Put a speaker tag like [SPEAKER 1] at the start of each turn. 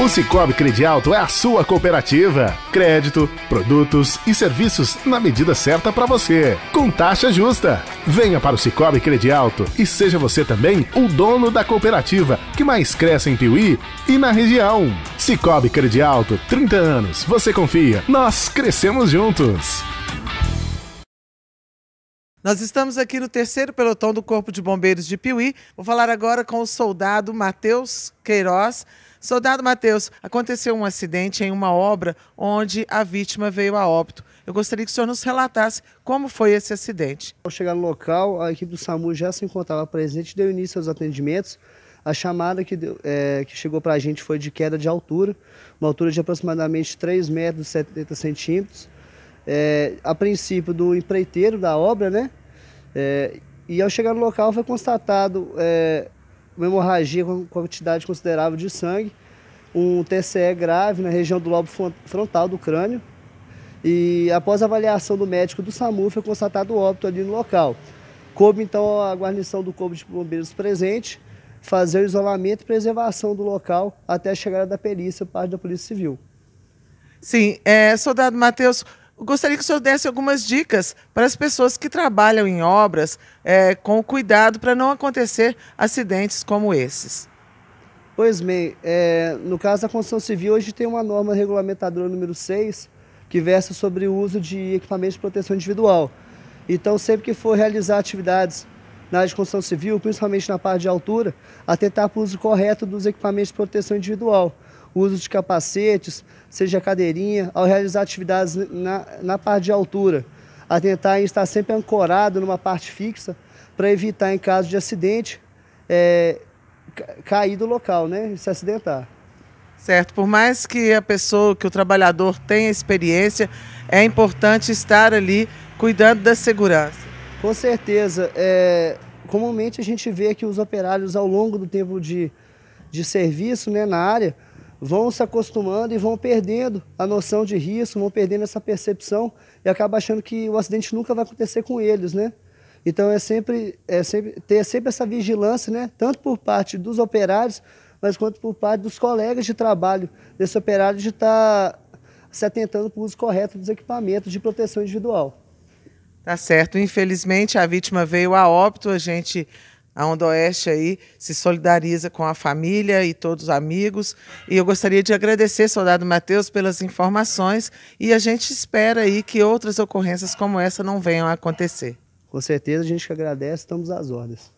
[SPEAKER 1] O Cicobi Credialto é a sua cooperativa. Crédito, produtos e serviços na medida certa para você, com taxa justa. Venha para o Cicobi Credialto e seja você também o dono da cooperativa que mais cresce em Piuí e na região. Cicobi Credialto, 30 anos. Você confia, nós crescemos juntos.
[SPEAKER 2] Nós estamos aqui no terceiro pelotão do Corpo de Bombeiros de Piuí. Vou falar agora com o soldado Matheus Queiroz. Soldado Matheus, aconteceu um acidente em uma obra onde a vítima veio a óbito. Eu gostaria que o senhor nos relatasse como foi esse acidente. Ao chegar no local, a equipe do SAMU já
[SPEAKER 3] se encontrava presente e deu início aos atendimentos. A chamada que, deu, é, que chegou para a gente foi de queda de altura, uma altura de aproximadamente 3,70 metros e 70 centímetros é, a princípio do empreiteiro da obra, né? É, e ao chegar no local foi constatado é, uma hemorragia com quantidade considerável de sangue, um TCE grave na região do lobo frontal do crânio. E após avaliação do médico do SAMU, foi constatado o óbito ali no local. Coube então a guarnição do Corpo de Bombeiros presente, fazer o isolamento e preservação do local até a chegada da perícia por parte da Polícia Civil.
[SPEAKER 2] Sim, é, soldado Matheus, gostaria que o senhor desse algumas dicas para as pessoas que trabalham em obras é, com cuidado para não acontecer acidentes como esses. Pois bem, é,
[SPEAKER 3] no caso da construção civil, hoje tem uma norma regulamentadora número 6 que versa sobre o uso de equipamentos de proteção individual. Então, sempre que for realizar atividades na área de construção civil, principalmente na parte de altura, atentar para o uso correto dos equipamentos de proteção individual uso de capacetes, seja cadeirinha, ao realizar atividades na, na parte de altura, a tentar estar sempre ancorado numa parte fixa para evitar, em caso de acidente, é, cair do local, né? Se acidentar.
[SPEAKER 2] Certo, por mais que a pessoa, que o trabalhador tenha experiência, é importante estar ali cuidando da segurança.
[SPEAKER 3] Com certeza. É, comumente a gente vê que os operários, ao longo do tempo de, de serviço né, na área, vão se acostumando e vão perdendo a noção de risco, vão perdendo essa percepção e acaba achando que o acidente nunca vai acontecer com eles, né? Então é sempre, é sempre ter sempre essa vigilância, né? Tanto por parte dos operários, mas quanto por parte dos colegas de trabalho desse operário de estar tá se atentando para o uso correto dos equipamentos de proteção individual.
[SPEAKER 2] Tá certo. Infelizmente a vítima veio a óbito. A gente a Onda Oeste aí se solidariza com a família e todos os amigos. E eu gostaria de agradecer, soldado Matheus, pelas informações e a gente espera aí que outras ocorrências como essa não venham a acontecer. Com certeza a gente que agradece, estamos às
[SPEAKER 3] ordens.